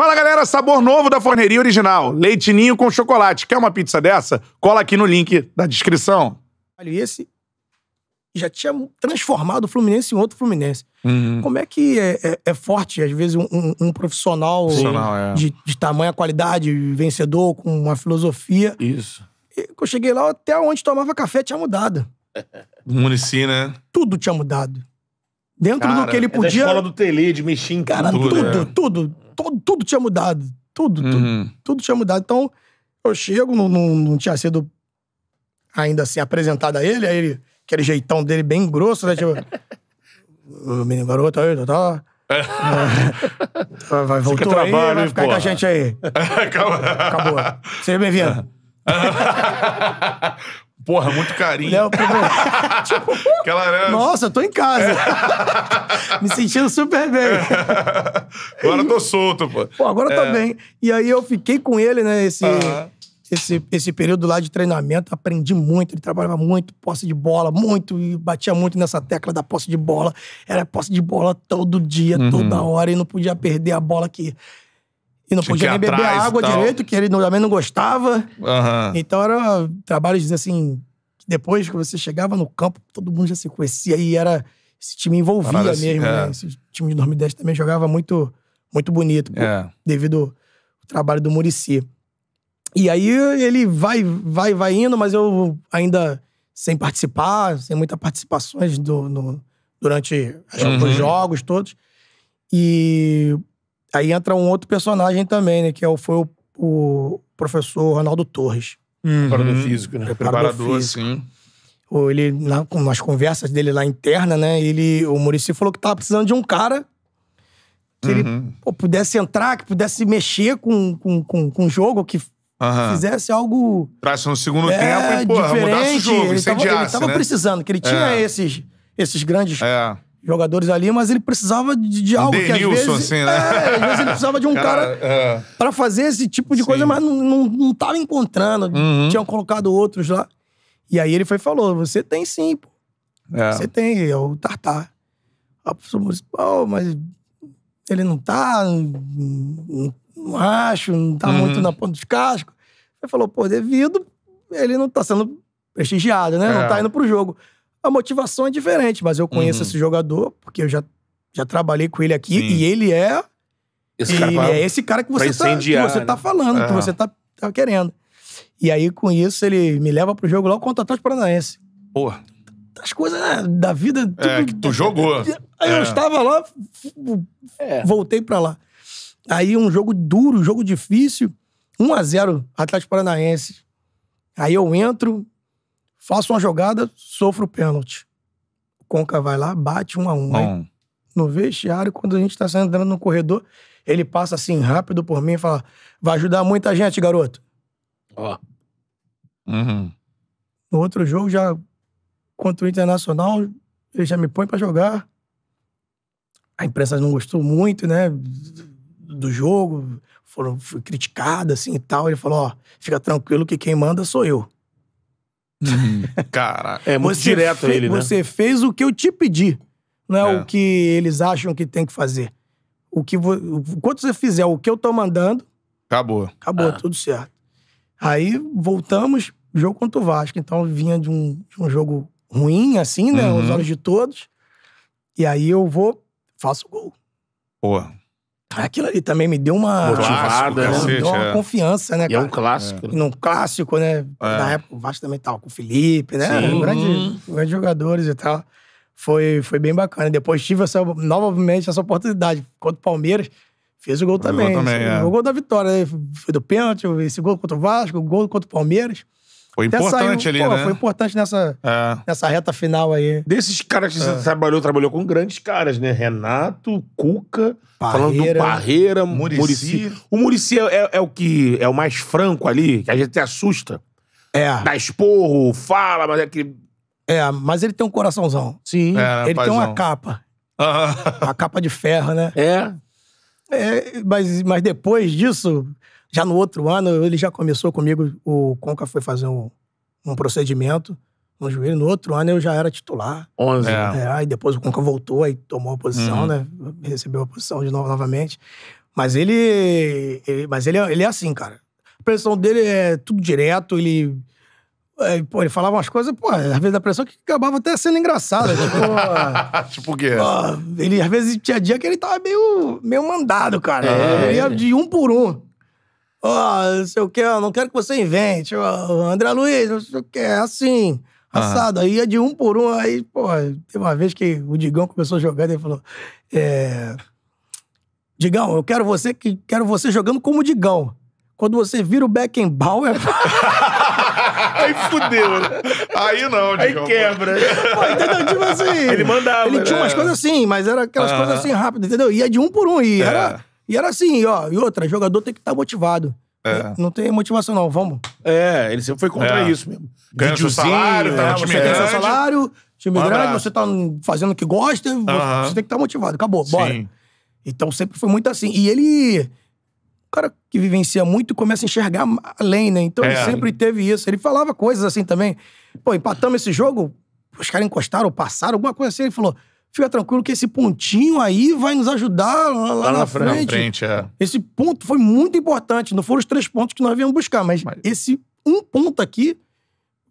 Fala galera, sabor novo da forneria original: leitinho com chocolate. Quer uma pizza dessa? Cola aqui no link da descrição. Esse já tinha transformado o Fluminense em outro Fluminense. Uhum. Como é que é, é, é, forte, às vezes, um, um profissional, profissional é. de, é. de, tamanha qualidade, vencedor, com uma filosofia? Isso. Eu cheguei lá, até onde tomava café tinha mudado. Munici, né? Tudo tinha mudado. Dentro Cara, do que ele podia. É da do Tele, de mexer em Cara, tudo, tudo, né? tudo, tudo, tudo, tinha mudado. Tudo, uhum. tudo, tudo tinha mudado. Então, eu chego, não, não, não, tinha sido ainda assim apresentado a ele, aí ele, aquele jeitão dele bem grosso, né? Tipo, o menino garoto aí, tá. tá. É. Vai, voltou aí, vai ficar porra. com a gente aí. Acabou. Acabou. Seja bem-vindo. Porra, muito carinho. Léo, tipo, Aquela aranha. Nossa, eu tô em casa. É. Me sentindo super bem. agora eu tô solto, pô. Pô, agora é. eu tô é. bem. E aí eu fiquei com ele, né, esse, esse, esse período lá de treinamento. Aprendi muito, ele trabalhava muito, posse de bola, muito, e batia muito nessa tecla da posse de bola. Era posse de bola todo dia, uhum. toda hora, e não podia perder a bola que e não podia nem beber água direito, que ele também não gostava. Uhum. Então era trabalhos assim. Depois que você chegava no campo, todo mundo já se conhecia e era. Esse time envolvia Parada assim, mesmo, assim, é. né? Esse time de 2010 também jogava muito, muito bonito, é. por, devido ao trabalho do Murici. E aí ele vai, vai, vai indo, mas eu ainda sem participar, sem muitas participações do, no, durante os uhum. jogos todos. E Aí entra um outro personagem também, né? Que é o, foi o, o professor Ronaldo Torres. Uhum. Preparador físico, né? Preparador, Preparador sim. Ele, com as conversas dele lá interna, né? Ele, o Murici falou que tava precisando de um cara que uhum. ele pô, pudesse entrar, que pudesse mexer com o com, com, com jogo, que Uhum. fizesse algo. Trasse no segundo é, tempo e, porra, mudasse o jogo, ele tava, ele tava né? precisando, que ele tinha é. esses, esses grandes é jogadores ali, mas ele precisava de, de algo Denilson, que às vezes... assim, né? É, às vezes ele precisava de um cara, cara é. para fazer esse tipo de Sim. coisa, mas não, não, não tava encontrando. Uhum. Tinham colocado outros lá. E aí ele foi falou, você tem sim, pô. É. Você tem, é o Tartar. A pessoa disse, assim, mas ele não tá, não, não acho, não tá uhum. muito na ponta dos cascos. Ele falou, pô, devido, ele não tá sendo prestigiado, né? É. Não tá indo pro jogo a motivação é diferente, mas eu conheço uhum. esse jogador, porque eu já, já trabalhei com ele aqui, Sim. e ele é. Esse ele cara é esse cara que você, tá, que você tá né? falando, que você tá, tá querendo. E aí, com isso, ele me leva pro jogo lá contra o Atlético Paranaense. Porra. As coisas né, da vida. É, tudo, é, que tu é, jogou. Aí é, é. eu estava lá, é. voltei pra lá. Aí um jogo duro, jogo difícil. 1 a 0 Atlético Paranaense. Aí eu entro, Faço uma jogada, sofro o pênalti. O Conca vai lá, bate um a um. Aí, no vestiário, quando a gente tá entrando no corredor, ele passa assim rápido por mim e fala: Vai ajudar muita gente, garoto. Ó. Oh. Uhum. No outro jogo, já contra o Internacional, ele já me põe para jogar. A imprensa não gostou muito, né? Do jogo, foram, foi criticada assim e tal. Ele falou: Ó, oh, fica tranquilo que quem manda sou eu. Uhum. cara, é muito você direto fe, ele, né? Você fez o que eu te pedi, não é, é. o que eles acham que tem que fazer. O que vo... Quando você fizer o que eu tô mandando, acabou. Acabou, ah. tudo certo. Aí voltamos, jogo contra o Vasco. Então vinha de um, de um jogo ruim, assim, né? Uhum. Os olhos de todos. E aí eu vou, faço o gol. Porra. Aquilo ali também me deu uma. Motivada, né? Cacete, deu uma é. confiança, né? Cara? é um clássico. É. Num clássico, né? É. Na época, o Vasco também tava com o Felipe, né? Um grandes, uhum. jogadores e tal. Foi, foi bem bacana. Depois tive essa, novamente essa oportunidade contra o Palmeiras. Fez o gol também. O gol, também, é. o gol da vitória. Né? Foi do pênalti, esse gol contra o Vasco, o gol contra o Palmeiras. Foi importante saiu, ali, pô, né? Foi importante nessa, é. nessa reta final aí. Desses caras que é. você trabalhou, trabalhou com grandes caras, né? Renato, Cuca, Parreira, falando do Parreira, Murici. O Murici é, é, é, o que é o mais franco ali, que a gente até assusta. É. Dá esporro, fala, mas é que. É, mas ele tem um coraçãozão. Sim. É, ele rapazão. tem uma capa. uma ah. capa de ferro, né? É. é mas, mas depois disso, já no outro ano, ele já começou comigo, o Conca foi fazer um, um procedimento no joelho. No outro ano, eu já era titular. 11. É. é aí depois o Conca voltou, aí tomou a posição, uhum. né? Recebeu a posição de novo, novamente. Mas ele, ele mas ele, é, ele é assim, cara. A pressão dele é tudo direto, ele... É, pô, ele falava umas coisas, pô, às vezes da pressão que acabava até sendo engraçada. Tipo, tipo o quê? Ó, ele, às vezes, tinha dia que ele tava meio, meio mandado, cara. É, ele ia de um por um ó, oh, não sei o que, eu não quero que você invente, oh, André Luiz, não sei o que, é assim, assado. Uhum. Aí ia de um por um, aí, pô, tem uma vez que o Digão começou jogando, ele falou, é... Digão, eu quero você, que, quero você jogando como Digão. Quando você vira o Beckenbauer... Aí fudeu, né? Aí não, Digão, Aí quebra. Pô, entendeu? Tipo assim. Ele mandava. Ele tinha né? umas coisas assim, mas era aquelas coisas assim rápidas, entendeu? Ia de um por um, e é. era e era assim, ó. E outra, jogador tem que estar tá motivado. É. é. Não tem motivação, não, vamos. É, ele sempre foi contra é. isso mesmo. Ganha seu salário, tá é, time você grande. seu salário, time grande, você tá fazendo o que gosta, uh -huh. você tem que estar tá motivado, acabou, Sim. bora. Então sempre foi muito assim. E ele, o cara que vivencia muito, começa a enxergar além, né? Então é. ele sempre teve isso. Ele falava coisas assim também. Pô, empatamos esse jogo, os caras encostaram, passaram, alguma coisa assim. Ele falou: fica tranquilo que esse pontinho aí vai nos ajudar lá, lá na, na, frente. frente é. Esse ponto foi muito importante. Não foram os três pontos que nós viemos buscar, mas, mas... esse um ponto aqui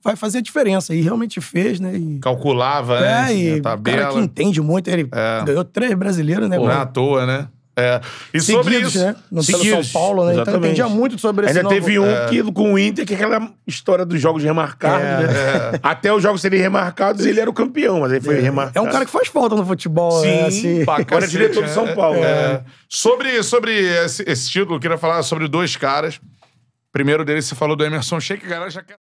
vai fazer a diferença. E realmente fez, né? E... Calculava, né? é, né? E o cara que entende muito, ele é. ganhou três brasileiros, né? Não é à toa, né? É. E Seguidos, sobre isso. Né? No Seguidos. São Paulo, né? Então, Exatamente. Então entendia muito sobre esse Ainda novo... teve um é. que, com o Inter, que é aquela história dos jogos remarcados, é. né? É. Até os jogos serem remarcados, ele era o campeão, mas ele foi é. remarcado. É um cara que faz falta no futebol, né? Sim, né? Assim... Agora é diretor do São né? Paulo. É. Sobre, sobre esse, esse título, eu queria falar sobre dois caras. Primeiro deles, você falou do Emerson Sheik, galera já quer.